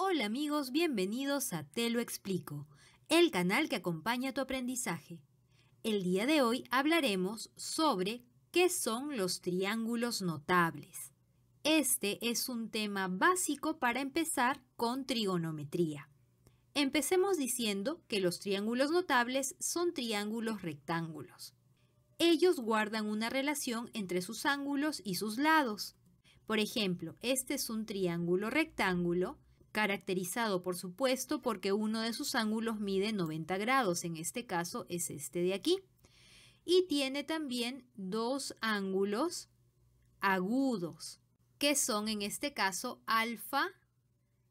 Hola amigos, bienvenidos a Te lo explico, el canal que acompaña tu aprendizaje. El día de hoy hablaremos sobre qué son los triángulos notables. Este es un tema básico para empezar con trigonometría. Empecemos diciendo que los triángulos notables son triángulos rectángulos. Ellos guardan una relación entre sus ángulos y sus lados. Por ejemplo, este es un triángulo rectángulo caracterizado por supuesto porque uno de sus ángulos mide 90 grados, en este caso es este de aquí. Y tiene también dos ángulos agudos, que son en este caso alfa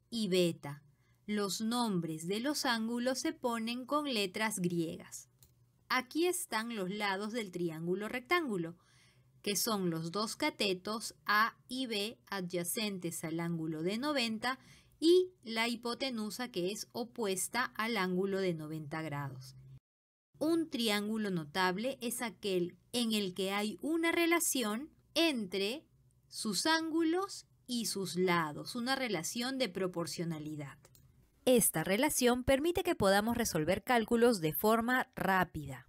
y beta. Los nombres de los ángulos se ponen con letras griegas. Aquí están los lados del triángulo rectángulo, que son los dos catetos A y B adyacentes al ángulo de 90 y la hipotenusa que es opuesta al ángulo de 90 grados. Un triángulo notable es aquel en el que hay una relación entre sus ángulos y sus lados, una relación de proporcionalidad. Esta relación permite que podamos resolver cálculos de forma rápida.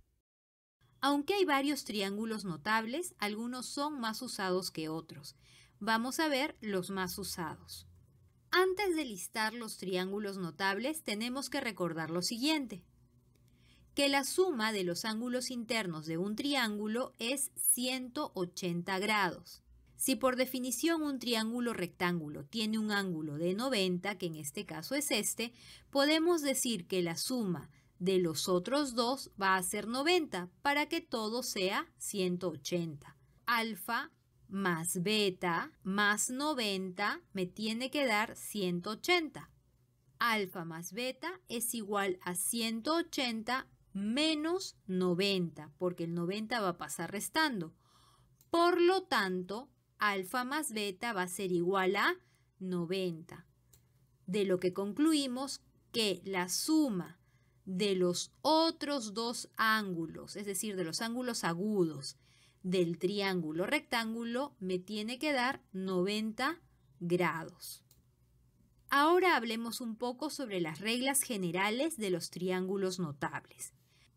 Aunque hay varios triángulos notables, algunos son más usados que otros. Vamos a ver los más usados. Antes de listar los triángulos notables, tenemos que recordar lo siguiente, que la suma de los ángulos internos de un triángulo es 180 grados. Si por definición un triángulo rectángulo tiene un ángulo de 90, que en este caso es este, podemos decir que la suma de los otros dos va a ser 90 para que todo sea 180. Alfa más beta más 90 me tiene que dar 180. Alfa más beta es igual a 180 menos 90, porque el 90 va a pasar restando. Por lo tanto, alfa más beta va a ser igual a 90. De lo que concluimos que la suma de los otros dos ángulos, es decir, de los ángulos agudos del triángulo rectángulo me tiene que dar 90 grados. Ahora hablemos un poco sobre las reglas generales de los triángulos notables.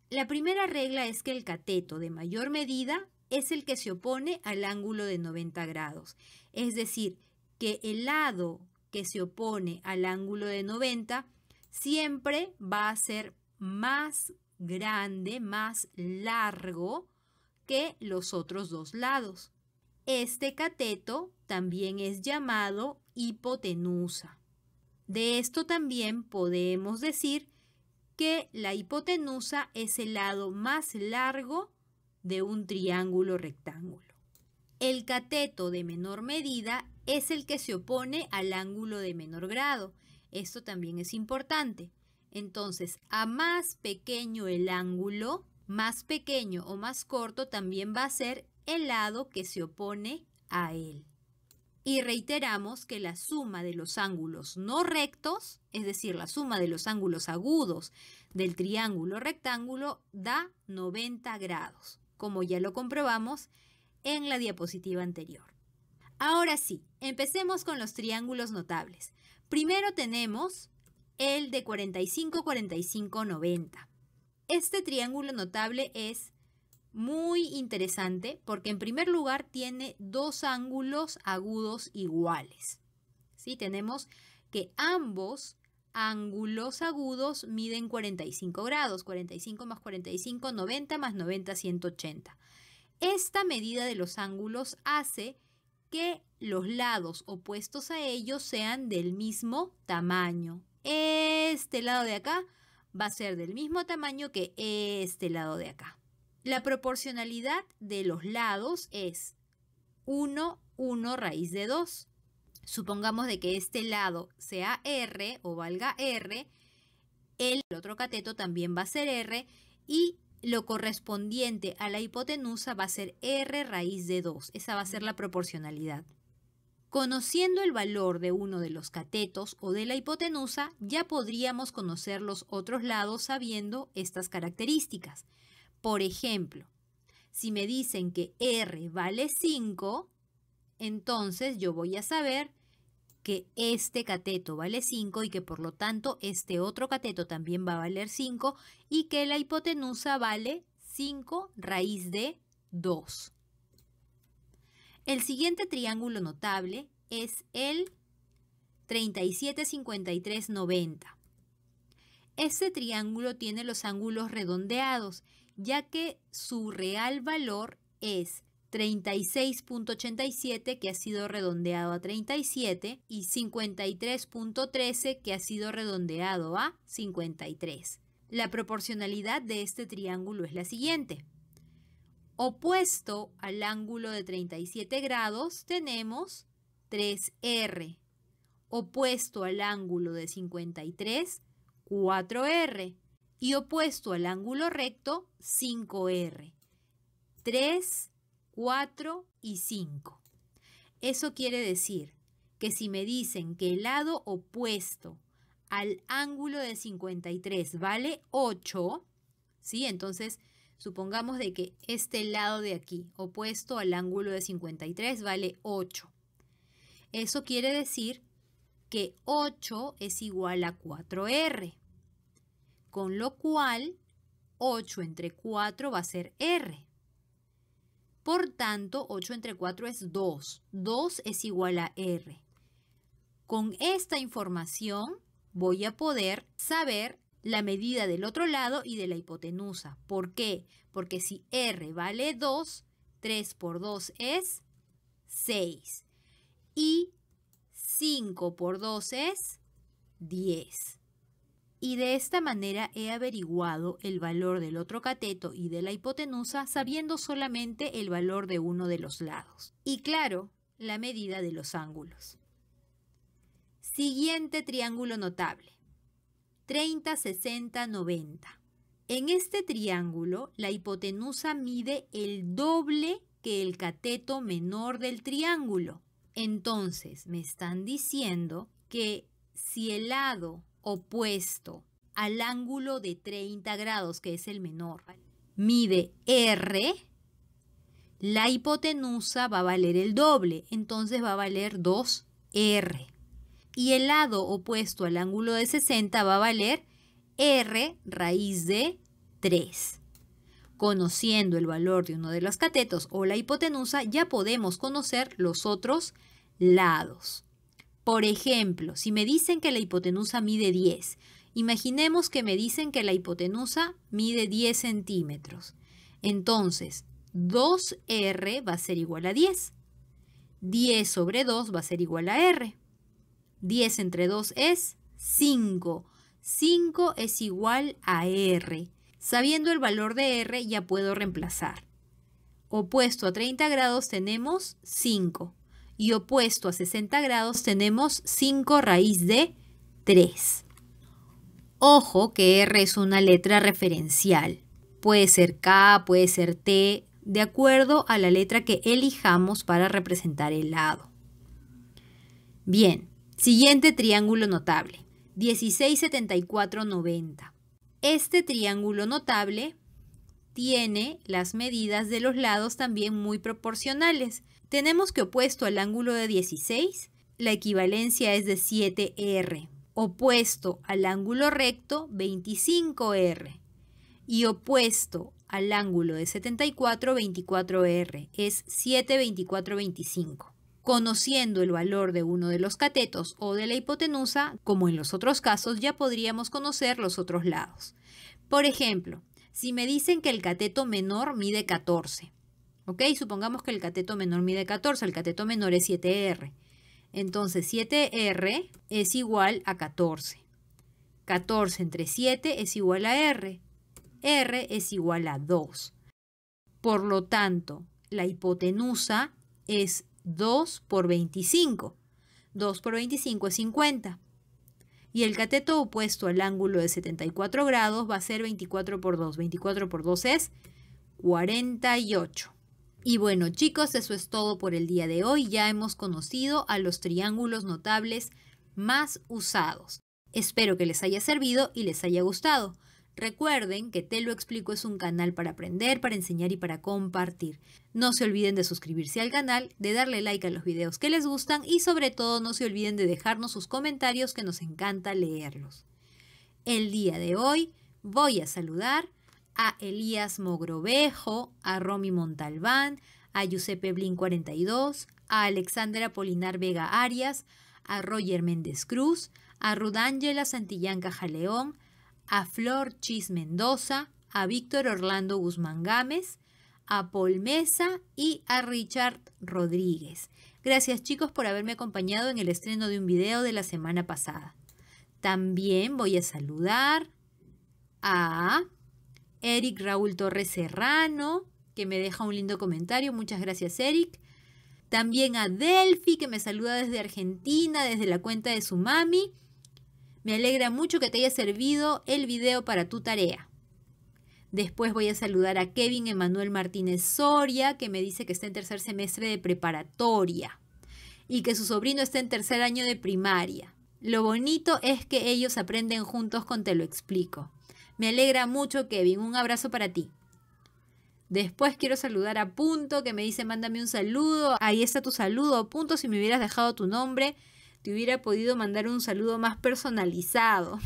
La primera regla es que el cateto de mayor medida es el que se opone al ángulo de 90 grados, es decir, que el lado que se opone al ángulo de 90 siempre va a ser más grande, más largo los otros dos lados. Este cateto también es llamado hipotenusa. De esto también podemos decir que la hipotenusa es el lado más largo de un triángulo rectángulo. El cateto de menor medida es el que se opone al ángulo de menor grado. Esto también es importante. Entonces, a más pequeño el ángulo, más pequeño o más corto también va a ser el lado que se opone a él. Y reiteramos que la suma de los ángulos no rectos, es decir, la suma de los ángulos agudos del triángulo rectángulo, da 90 grados, como ya lo comprobamos en la diapositiva anterior. Ahora sí, empecemos con los triángulos notables. Primero tenemos el de 45, 45, 90. Este triángulo notable es muy interesante porque en primer lugar tiene dos ángulos agudos iguales. Tenemos que ambos ángulos agudos miden 45 grados, 45 más 45, 90 más 90, 180. Esta medida de los ángulos hace que los lados opuestos a ellos sean del mismo tamaño. Este lado de acá va a ser del mismo tamaño que este lado de acá. La proporcionalidad de los lados es 1, 1 raíz de 2. Supongamos de que este lado sea R o valga R, el otro cateto también va a ser R y lo correspondiente a la hipotenusa va a ser R raíz de 2. Esa va a ser la proporcionalidad. Conociendo el valor de uno de los catetos o de la hipotenusa, ya podríamos conocer los otros lados sabiendo estas características. Por ejemplo, si me dicen que R vale 5, entonces yo voy a saber que este cateto vale 5 y que por lo tanto este otro cateto también va a valer 5 y que la hipotenusa vale 5 raíz de 2. El siguiente triángulo notable es el 375390. Este triángulo tiene los ángulos redondeados, ya que su real valor es 36.87 que ha sido redondeado a 37 y 53.13 que ha sido redondeado a 53. La proporcionalidad de este triángulo es la siguiente. Opuesto al ángulo de 37 grados tenemos 3R. Opuesto al ángulo de 53, 4R. Y opuesto al ángulo recto, 5R. 3, 4 y 5. Eso quiere decir que si me dicen que el lado opuesto al ángulo de 53 vale 8, ¿sí? Entonces Supongamos de que este lado de aquí, opuesto al ángulo de 53, vale 8. Eso quiere decir que 8 es igual a 4R, con lo cual 8 entre 4 va a ser R. Por tanto, 8 entre 4 es 2. 2 es igual a R. Con esta información voy a poder saber la medida del otro lado y de la hipotenusa. ¿Por qué? Porque si R vale 2, 3 por 2 es 6. Y 5 por 2 es 10. Y de esta manera he averiguado el valor del otro cateto y de la hipotenusa sabiendo solamente el valor de uno de los lados. Y claro, la medida de los ángulos. Siguiente triángulo notable. 30, 60, 90. En este triángulo, la hipotenusa mide el doble que el cateto menor del triángulo. Entonces, me están diciendo que si el lado opuesto al ángulo de 30 grados, que es el menor, mide R, la hipotenusa va a valer el doble, entonces va a valer 2R y el lado opuesto al ángulo de 60 va a valer r raíz de 3. Conociendo el valor de uno de los catetos o la hipotenusa, ya podemos conocer los otros lados. Por ejemplo, si me dicen que la hipotenusa mide 10, imaginemos que me dicen que la hipotenusa mide 10 centímetros. Entonces, 2r va a ser igual a 10. 10 sobre 2 va a ser igual a r. 10 entre 2 es 5. 5 es igual a R. Sabiendo el valor de R ya puedo reemplazar. Opuesto a 30 grados tenemos 5. Y opuesto a 60 grados tenemos 5 raíz de 3. Ojo que R es una letra referencial. Puede ser K, puede ser T, de acuerdo a la letra que elijamos para representar el lado. Bien, Siguiente triángulo notable, 167490. Este triángulo notable tiene las medidas de los lados también muy proporcionales. Tenemos que opuesto al ángulo de 16, la equivalencia es de 7R. Opuesto al ángulo recto, 25R. Y opuesto al ángulo de 74, 24R. Es 7, 24, 25. Conociendo el valor de uno de los catetos o de la hipotenusa, como en los otros casos, ya podríamos conocer los otros lados. Por ejemplo, si me dicen que el cateto menor mide 14, ¿ok? Supongamos que el cateto menor mide 14, el cateto menor es 7R. Entonces 7R es igual a 14. 14 entre 7 es igual a R. R es igual a 2. Por lo tanto, la hipotenusa es 2 por 25. 2 por 25 es 50. Y el cateto opuesto al ángulo de 74 grados va a ser 24 por 2. 24 por 2 es 48. Y bueno chicos, eso es todo por el día de hoy. Ya hemos conocido a los triángulos notables más usados. Espero que les haya servido y les haya gustado. Recuerden que Te lo explico es un canal para aprender, para enseñar y para compartir. No se olviden de suscribirse al canal, de darle like a los videos que les gustan y sobre todo no se olviden de dejarnos sus comentarios que nos encanta leerlos. El día de hoy voy a saludar a Elías Mogrovejo, a Romy Montalbán, a Giuseppe Blin 42, a Alexandra Polinar Vega Arias, a Roger Méndez Cruz, a Rudángela Santillán Cajaleón, a Flor Chis Mendoza, a Víctor Orlando Guzmán Gámez, a Paul Mesa y a Richard Rodríguez. Gracias chicos por haberme acompañado en el estreno de un video de la semana pasada. También voy a saludar a Eric Raúl Torres Serrano, que me deja un lindo comentario. Muchas gracias Eric. También a Delphi, que me saluda desde Argentina, desde la cuenta de su mami. Me alegra mucho que te haya servido el video para tu tarea. Después voy a saludar a Kevin Emanuel Martínez Soria, que me dice que está en tercer semestre de preparatoria y que su sobrino está en tercer año de primaria. Lo bonito es que ellos aprenden juntos con Te lo explico. Me alegra mucho, Kevin. Un abrazo para ti. Después quiero saludar a Punto, que me dice, mándame un saludo. Ahí está tu saludo, Punto, si me hubieras dejado tu nombre te hubiera podido mandar un saludo más personalizado.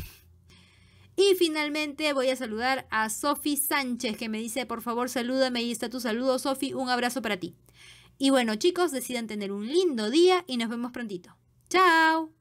Y finalmente voy a saludar a Sofi Sánchez que me dice, por favor salúdame, Y está tu saludo Sofi, un abrazo para ti. Y bueno chicos, decidan tener un lindo día y nos vemos prontito. ¡Chao!